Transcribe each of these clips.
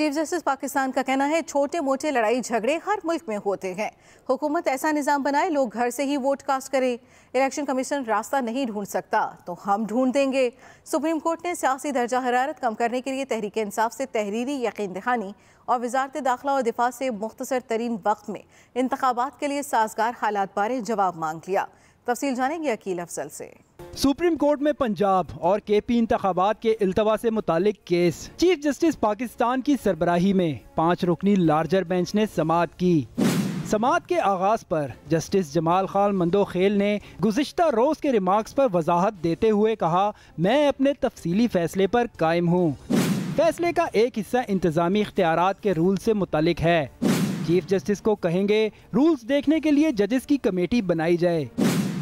chief justice Pakistan का कहना है छोटे मोटे लड़ाई झगड़े हर मुल्क में होते हैं हुकूमत ऐसा निज़ाम बनाए लोग घर से ही वोट कास्ट करें इलेक्शन कमीशन रास्ता नहीं ढूंढ सकता तो हम ढूंढ देंगे सुप्रीम कोर्ट ने सियासी दर्जा हरारत कम करने के लिए तहरीक इंसाफ से तहरीरी यकीन दहानी और वजारत दाखिला और दिफा से मुख्तर तरीन वक्त में इंतबात के लिए साजगार हालात बारे जवाब मांग लिया तफसील जानेंगे अकील अफजल से सुप्रीम कोर्ट में पंजाब और के पी इंतबात के अल्तवा से मुतालिक केस चीफ जस्टिस पाकिस्तान की सरबराही में पाँच रुकनी लार्जर बेंच ने समात की समात के आगाज पर जस्टिस जमाल खान मंदोखेल ने गुजशत रोज के रिमार्क्स पर वजाहत देते हुए कहा मैं अपने तफसीली फैसले पर कायम हूँ फैसले का एक हिस्सा इंतजामी इख्तियार के रूल से मुतलिक है चीफ जस्टिस को कहेंगे रूल्स देखने के लिए जजेस की कमेटी बनाई जाए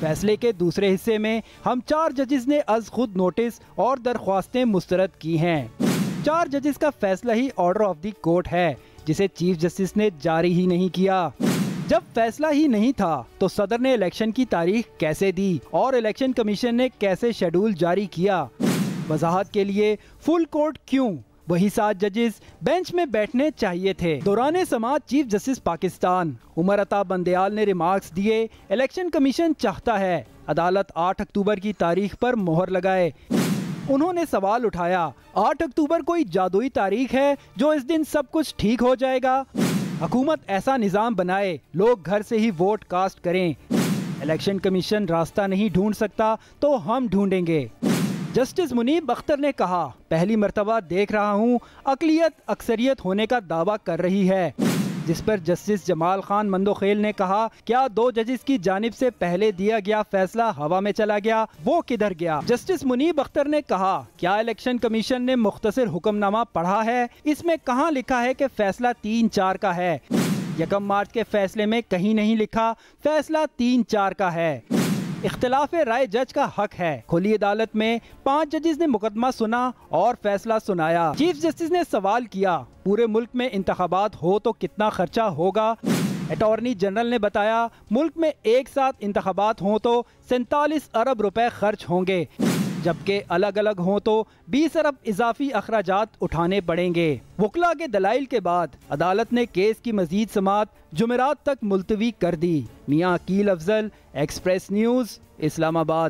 फैसले के दूसरे हिस्से में हम चार जजेस ने अज खुद नोटिस और दरख्वास्तें मुस्तरद की हैं चार जजेस का फैसला ही ऑर्डर ऑफ द कोर्ट है जिसे चीफ जस्टिस ने जारी ही नहीं किया जब फैसला ही नहीं था तो सदर ने इलेक्शन की तारीख कैसे दी और इलेक्शन कमीशन ने कैसे शेड्यूल जारी किया वजाहत के लिए फुल कोर्ट क्यों वही सात जजेस बेंच में बैठने चाहिए थे दौरान समाज चीफ जस्टिस पाकिस्तान उमर अता बंदयाल ने रिमार्क्स दिए इलेक्शन कमीशन चाहता है अदालत 8 अक्टूबर की तारीख पर मोहर लगाए उन्होंने सवाल उठाया 8 अक्टूबर कोई जादुई तारीख है जो इस दिन सब कुछ ठीक हो जाएगा हुकूमत ऐसा निज़ाम बनाए लोग घर से ही वोट कास्ट करें इलेक्शन कमीशन रास्ता नहीं ढूंढ सकता तो हम ढूंढेंगे जस्टिस मुनीब अख्तर ने कहा पहली मरतबा देख रहा हूँ अकलीत अक्सरियत होने का दावा कर रही है जिस पर जस्टिस जमाल खान मंदोखेल ने कहा क्या दो जजेस की जानब से पहले दिया गया फैसला हवा में चला गया वो किधर गया जस्टिस मुनीब अख्तर ने कहा क्या इलेक्शन कमीशन ने मुख्तर हुक्मनामा पढ़ा है इसमें कहाँ लिखा है की फैसला तीन चार का है यकम मार्च के फैसले में कहीं नहीं लिखा फैसला तीन चार का है इख्तलाफ राय जज का हक है खुली अदालत में पाँच जजेस ने मुकदमा सुना और फैसला सुनाया चीफ जस्टिस ने सवाल किया पूरे मुल्क में इंतबात हो तो कितना खर्चा होगा अटॉर्नी जनरल ने बताया मुल्क में एक साथ इंतबात हों तो सैतालीस अरब रुपए खर्च होंगे जबकि अलग अलग हों तो बीस अरब इजाफी अखराज उठाने पड़ेंगे वकला के दलाइल के बाद अदालत ने केस की मजीद समात जुमेरात तक मुलतवी कर दी मियाँ अकील अफजल एक्सप्रेस न्यूज़ इस्लामाबाद